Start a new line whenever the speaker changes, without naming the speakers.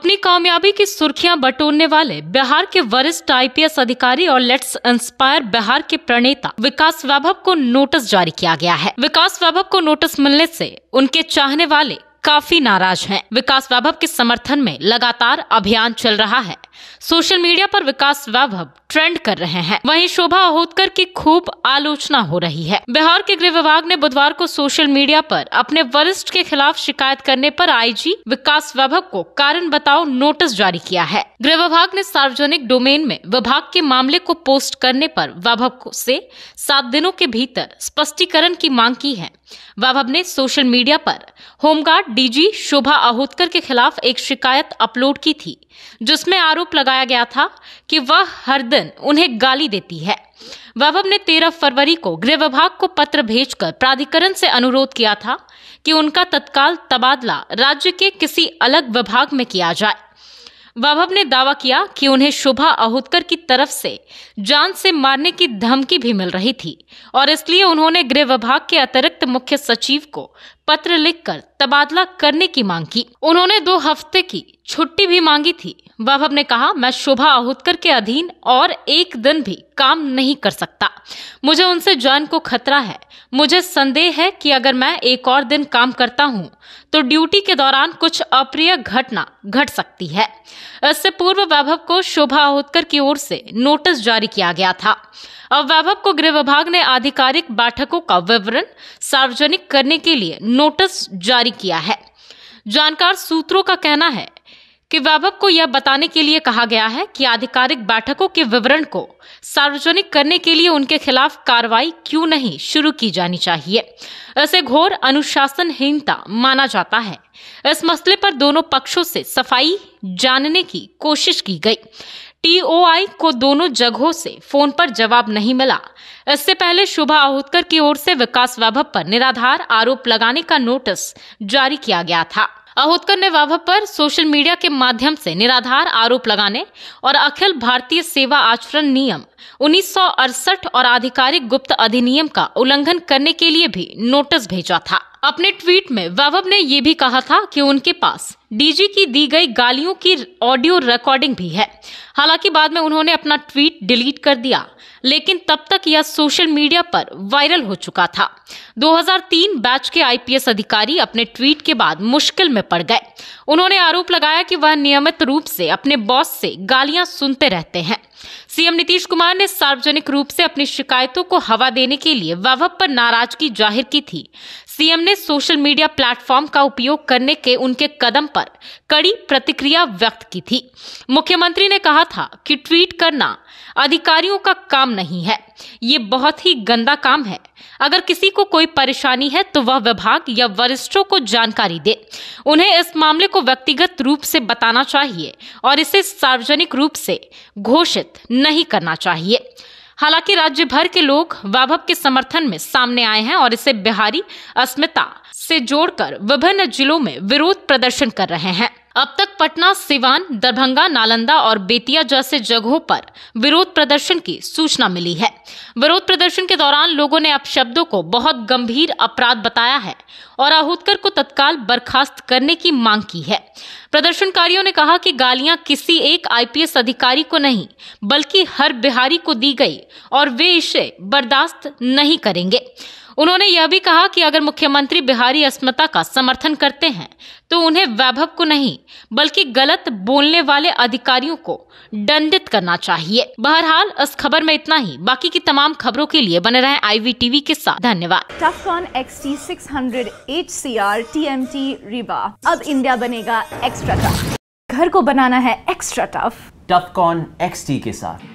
अपनी कामयाबी की सुर्खियां बटोरने वाले बिहार के वरिष्ठ आईपीएस अधिकारी और लेट्स इंस्पायर बिहार के प्रणेता विकास वैभव को नोटिस जारी किया गया है विकास वैभव को नोटिस मिलने से उनके चाहने वाले काफी नाराज हैं। विकास वैभव के समर्थन में लगातार अभियान चल रहा है सोशल मीडिया पर विकास वैभव ट्रेंड कर रहे हैं वहीं शोभा अहोतकर की खूब आलोचना हो रही है बिहार के गृह विभाग ने बुधवार को सोशल मीडिया पर अपने वरिष्ठ के खिलाफ शिकायत करने पर आईजी विकास वैभव को कारण बताओ नोटिस जारी किया है गृह विभाग ने सार्वजनिक डोमेन में विभाग के मामले को पोस्ट करने पर वैभव से सात दिनों के भीतर स्पष्टीकरण की मांग की है वैभव ने सोशल मीडिया पर होमगार्ड डीजी शोभा अहोतकर के खिलाफ एक शिकायत अपलोड की थी जिसमें आरोप आरोप लगाया गया था कि वह हर दिन उन्हें गाली देती है वैभव ने 13 फरवरी को गृह विभाग को पत्र भेजकर प्राधिकरण से अनुरोध किया था कि उनका तत्काल तबादला राज्य के किसी अलग विभाग में किया जाए वैभव ने दावा किया कि उन्हें शोभा अहोतकर की तरफ से जान से मारने की धमकी भी मिल रही थी और इसलिए उन्होंने गृह विभाग के अतिरिक्त मुख्य सचिव को पत्र लिखकर तबादला करने की मांग की उन्होंने दो हफ्ते की छुट्टी भी मांगी थी वैभव ने कहा मैं शोभा आहुतकर के अधीन और एक दिन भी काम नहीं कर सकता मुझे उनसे जान को खतरा है मुझे संदेह है कि अगर मैं एक और दिन काम करता हूं तो ड्यूटी के दौरान कुछ अप्रिय घटना घट सकती है इससे पूर्व वैभव को शोभा आहुतकर की ओर से नोटिस जारी किया गया था अब वैभव को गृह विभाग ने आधिकारिक बैठकों का विवरण सार्वजनिक करने के लिए नोटिस जारी किया है जानकार सूत्रों का कहना है कि वैभव को यह बताने के लिए कहा गया है कि आधिकारिक बैठकों के विवरण को सार्वजनिक करने के लिए उनके खिलाफ कार्रवाई क्यों नहीं शुरू की जानी चाहिए इसे घोर अनुशासनहीनता माना जाता है इस मसले पर दोनों पक्षों से सफाई जानने की कोशिश की गई टीओआई को दोनों जगहों से फोन पर जवाब नहीं मिला इससे पहले शोभा आहोतकर की ओर से विकास वैभव पर निराधार आरोप लगाने का नोटिस जारी किया गया था अहोतकर ने वाभा पर सोशल मीडिया के माध्यम से निराधार आरोप लगाने और अखिल भारतीय सेवा आचरण नियम उन्नीस और आधिकारिक गुप्त अधिनियम का उल्लंघन करने के लिए भी नोटिस भेजा था अपने ट्वीट में वैभव ने यह भी कहा था कि उनके पास डीजी की दी गई गालियों की ऑडियो रिकॉर्डिंग भी है हालांकि बाद में उन्होंने अपना ट्वीट डिलीट कर दिया लेकिन तब तक यह सोशल मीडिया पर वायरल हो चुका था 2003 बैच के आईपीएस अधिकारी अपने ट्वीट के बाद मुश्किल में पड़ गए उन्होंने आरोप लगाया कि वह नियमित रूप से अपने बॉस से गालियां सुनते रहते हैं सीएम नीतीश कुमार ने सार्वजनिक रूप से अपनी शिकायतों को हवा देने के लिए वैभव पर नाराजगी जाहिर की थी सीएम ने सोशल मीडिया प्लेटफॉर्म का उपयोग करने के उनके कदम पर कड़ी प्रतिक्रिया व्यक्त की थी मुख्यमंत्री ने कहा था कि ट्वीट करना अधिकारियों का काम नहीं है ये बहुत ही गंदा काम है अगर किसी को कोई परेशानी है तो वह विभाग या वरिष्ठों को जानकारी दे उन्हें इस मामले को व्यक्तिगत रूप से बताना चाहिए और इसे सार्वजनिक रूप से घोषित नहीं करना चाहिए हालांकि राज्य भर के लोग वाभव के समर्थन में सामने आए हैं और इसे बिहारी अस्मिता से जोड़कर विभिन्न जिलों में विरोध प्रदर्शन कर रहे हैं अब तक पटना सिवान दरभंगा नालंदा और बेतिया जैसे जगहों पर विरोध प्रदर्शन की सूचना मिली है विरोध प्रदर्शन के दौरान लोगों ने अपशब्दों को बहुत गंभीर अपराध बताया है और आहूतकर को तत्काल बर्खास्त करने की मांग की है प्रदर्शनकारियों ने कहा कि गालियां किसी एक आईपीएस अधिकारी को नहीं बल्कि हर बिहारी को दी गई और वे इसे बर्दाश्त नहीं करेंगे उन्होंने यह भी कहा कि अगर मुख्यमंत्री बिहारी अस्मिता का समर्थन करते हैं तो उन्हें वैभव को नहीं बल्कि गलत बोलने वाले अधिकारियों को दंडित करना चाहिए बहरहाल इस खबर में इतना ही बाकी की तमाम खबरों के लिए बने रहे आई वी टीवी के साथ धन्यवाद Tufcon X T six hundred H C R T M T rebar अब इंडिया बनेगा एक्स्ट्रा टफ घर को बनाना है extra tough Tufcon X T के साथ